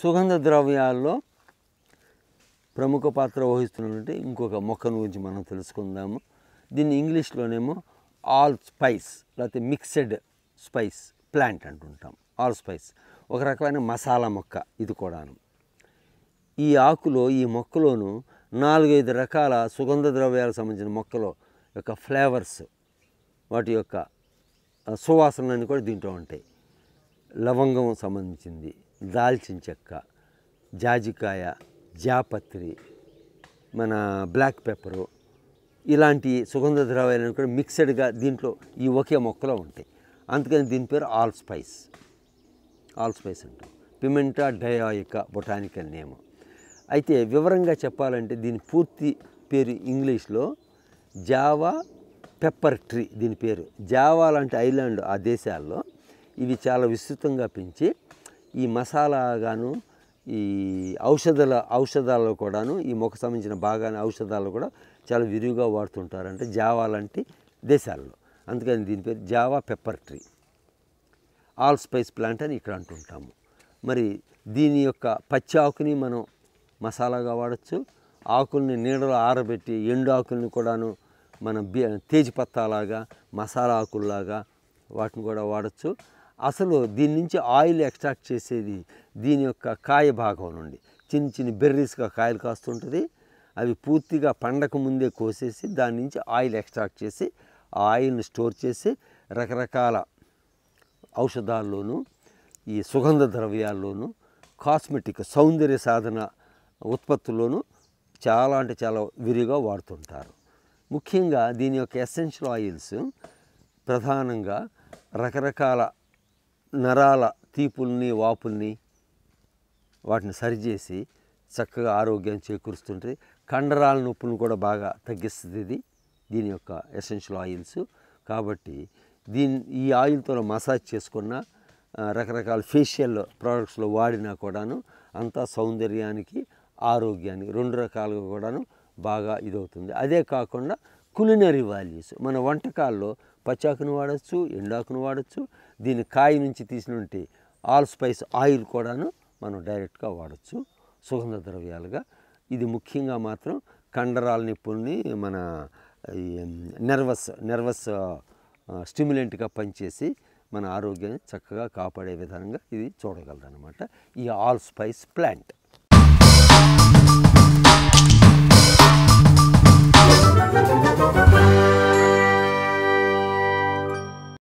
సుగంధ ద్రవ్యాల్లో ప్రముఖ పాత్ర వహిస్తున్నటువంటి ఇంకొక మొక్కను గురించి మనం తెలుసుకుందాము దీన్ని ఇంగ్లీష్లోనేమో ఆల్ స్పైస్ లేకపోతే మిక్సెడ్ స్పైస్ ప్లాంట్ అంటుంటాం ఆల్ స్పైస్ ఒక రకమైన మసాలా మొక్క ఇది కూడాను ఈ ఆకులో ఈ మొక్కలోను నాలుగైదు రకాల సుగంధ ద్రవ్యాలకు సంబంధించిన మొక్కల యొక్క ఫ్లేవర్స్ వాటి యొక్క సువాసనలన్నీ కూడా దీంట్లో ఉంటాయి లవంగం సంబంధించింది దాల్చిన చెక్క జాజికాయ జాపత్రి మన బ్లాక్ పెప్పరు ఇలాంటి సుగంధ ద్రవ్యాలను కూడా మిక్సెడ్గా దీంట్లో ఈ ఒకే మొక్కలో ఉంటాయి అందుకని దీని పేరు ఆల్ స్పైస్ ఆల్ స్పైస్ అంటాం పిమెంటా డయాయిక బొటానికల్ నేమ్ అయితే వివరంగా చెప్పాలంటే దీని పూర్తి పేరు ఇంగ్లీష్లో జావా పెప్పర్ ట్రీ దీని పేరు జావా లాంటి ఐలాండ్ ఆ దేశాల్లో ఇవి చాలా విస్తృతంగా పెంచి ఈ మసాలాగాను ఈ ఔషధాల ఔషధాలు కూడాను ఈ మొక్క సంబంధించిన బాగానే ఔషధాలు కూడా చాలా విరివిగా వాడుతుంటారు అంటే జావా లాంటి దేశాల్లో అందుకని దీని పేరు Java pepper tree all spice plant అని ఇక్కడ అంటుంటాము మరి దీని యొక్క పచ్చి ఆకుని మనం మసాలాగా వాడచ్చు ఆకుల్ని నీడలో ఆరబెట్టి ఎండు ఆకుల్ని కూడాను మనం పత్తాలాగా మసాలా ఆకుల్లాగా వాటిని కూడా వాడచ్చు అసలు దీని నుంచి ఆయిల్ ఎక్స్ట్రాక్ట్ చేసేది దీని యొక్క కాయ భాగం నుండి చిన్న చిన్న బెర్రీస్గా కాయలు కాస్తుంటుంది అవి పూర్తిగా పండక ముందే కోసేసి దాని నుంచి ఆయిల్ ఎక్స్ట్రాక్ట్ చేసి ఆ ఆయిల్ని స్టోర్ చేసి రకరకాల ఔషధాల్లోనూ ఈ సుగంధ ద్రవ్యాల్లోనూ కాస్మెటిక్ సౌందర్య సాధన ఉత్పత్తుల్లోనూ చాలా అంటే చాలా విరిగా వాడుతుంటారు ముఖ్యంగా దీని యొక్క ఎసెన్షియల్ ఆయిల్స్ ప్రధానంగా రకరకాల నరాల తీపుల్ని వాపుల్ని వాటిని సరిచేసి చక్కగా ఆరోగ్యం చేకూరుస్తుంటుంది కండరాల నొప్పులను కూడా బాగా తగ్గిస్తుంది ఇది దీని యొక్క ఎసెన్షియల్ ఆయిల్స్ కాబట్టి దీని ఈ ఆయిల్తో మసాజ్ చేసుకున్న రకరకాల ఫేషియల్ ప్రోడక్ట్స్లో వాడినా కూడాను అంతా సౌందర్యానికి ఆరోగ్యానికి రెండు రకాలుగా కూడాను బాగా ఇదవుతుంది అదే కాకుండా కులినరీ వాల్యూస్ మన వంటకాల్లో పచ్చాకును వాడచ్చు ఎండాకును వాడచ్చు దీని కాయ నుంచి తీసినటువంటి ఆల్ స్పైస్ ఆయిల్ కూడాను మనం డైరెక్ట్గా వాడచ్చు సుగంధ ద్రవ్యాలుగా ఇది ముఖ్యంగా మాత్రం కండరాల నిప్పుల్ని మన నెర్వస్ నెర్వస్ స్టిమ్యులెంట్గా పనిచేసి మన ఆరోగ్యాన్ని చక్కగా కాపాడే విధంగా ఇది అనమాట ఈ ఆల్ స్పైస్ ప్లాంట్